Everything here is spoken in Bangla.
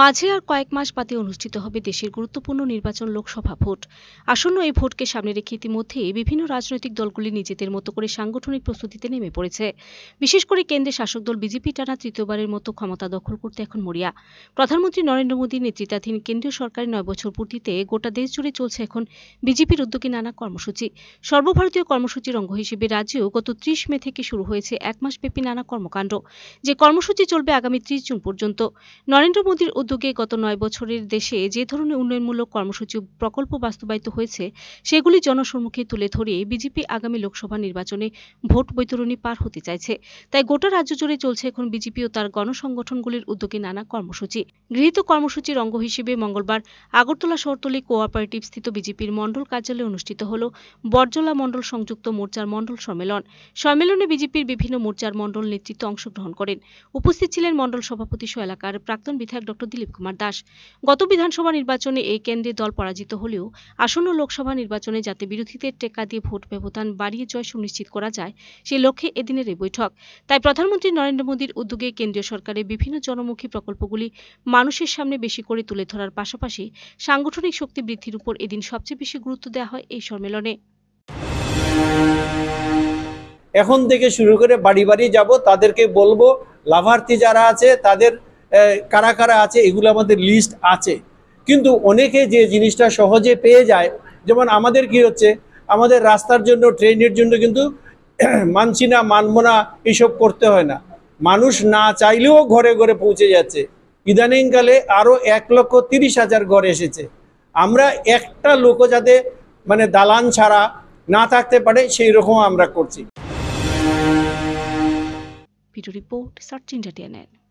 মাঝে আর কয়েক মাস বাদে অনুষ্ঠিত হবে দেশের গুরুত্বপূর্ণ নির্বাচন লোকসভা ভোট আসন্ন এই ভোটকে সামনে রেখে ইতিমধ্যে বিভিন্ন রাজনৈতিক দলগুলি নিজেদের মতো করে সাংগঠনিক প্রস্তুতিতে নেমে পড়েছে বিশেষ করে কেন্দ্রের শাসক দল বিজেপি টানা তৃতীয়বারের মতো ক্ষমতা দখল করতে এখন মরিয়া প্রধানমন্ত্রী নরেন্দ্র মোদীর নেতৃত্বাধীন কেন্দ্রীয় সরকারের নয় বছর পূর্তিতে গোটা দেশ জুড়ে চলছে এখন বিজেপির উদ্যোগে নানা কর্মসূচি সর্বভারতীয় কর্মসূচির অঙ্গ হিসেবে রাজ্যেও গত ত্রিশ মে থেকে শুরু হয়েছে এক মাসব্যাপী নানা কর্মকাণ্ড যে কর্মসূচি চলবে আগামী ত্রিশ জুন পর্যন্ত নরেন্দ্র মোদীর উদ্যোগে গত নয় বছরের দেশে যে ধরনের উন্নয়নমূলক কর্মসূচি প্রকল্প বাস্তবায়িত হয়েছে সেগুলি জনসম্মুখে তুলে ধরে বিজেপি আগামী লোকসভা নির্বাচনে ভোট বৈতরণী পার হতে চাইছে তাই গোটা রাজ্য জুড়ে চলছে এখন বিজেপি ও তার গণসংগঠনগুলির উদ্যোগে নানা কর্মসূচি গৃহীত কর্মসূচির অঙ্গ হিসেবে মঙ্গলবার আগরতলা শহরতলি কোঅপারেটিভ স্থিত বিজেপির মণ্ডল কার্যালয়ে অনুষ্ঠিত হল বরজলা মণ্ডল সংযুক্ত মোর্চার মণ্ডল সম্মেলন সম্মেলনে বিজেপির বিভিন্ন মোর্চার মণ্ডল নেতৃত্ব অংশগ্রহণ করেন উপস্থিত ছিলেন মণ্ডল সভাপতি সহ এলাকার প্রাক্তন বিধায়ক ড ডক্টর দিলীপ কুমার দাস গত বিধানসভা নির্বাচনে এই কেন্দ্রে দল পরাজিত হলেও আসন্ন লোকসভা নির্বাচনে যাতে বিরোধীদের টেকা দিয়ে ভোট ব্যবধান বাড়িয়ে জয় সুনিশ্চিত করা যায় সে লক্ষ্যে এদিনের এই বৈঠক তাই প্রধানমন্ত্রী নরেন্দ্র মোদীর উদ্যোগে কেন্দ্রীয় সরকারের বিভিন্ন জনমুখী প্রকল্পগুলি মানুষের সামনে বেশি করে তুলে ধরার পাশাপাশি সাংগঠনিক শক্তি বৃদ্ধির উপর এদিন সবচেয়ে বেশি গুরুত্ব দেওয়া হয় এই সম্মেলনে এখন থেকে শুরু করে বাড়ি বাড়ি যাব তাদেরকে বলবো লাভার্থী যারা আছে তাদের কারা কারা আছে এগুলো আমাদের লিস্ট আছে কিন্তু অনেকে যে জিনিসটা সহজে পেয়ে যায় যেমন আমাদের কি হচ্ছে আমাদের রাস্তার জন্য ট্রেনের জন্য কিন্তু মানছি না মানব না এসব করতে হয় না মানুষ না চাইলেও ঘরে ঘরে পৌঁছে যাচ্ছে ইদানিংকালে আরও এক লক্ষ তিরিশ হাজার ঘর এসেছে আমরা একটা লোক যাতে মানে দালান ছাড়া না থাকতে পারে সেই রকম আমরা করছি রিপোর্ট সার্চ ইন্ডিয়া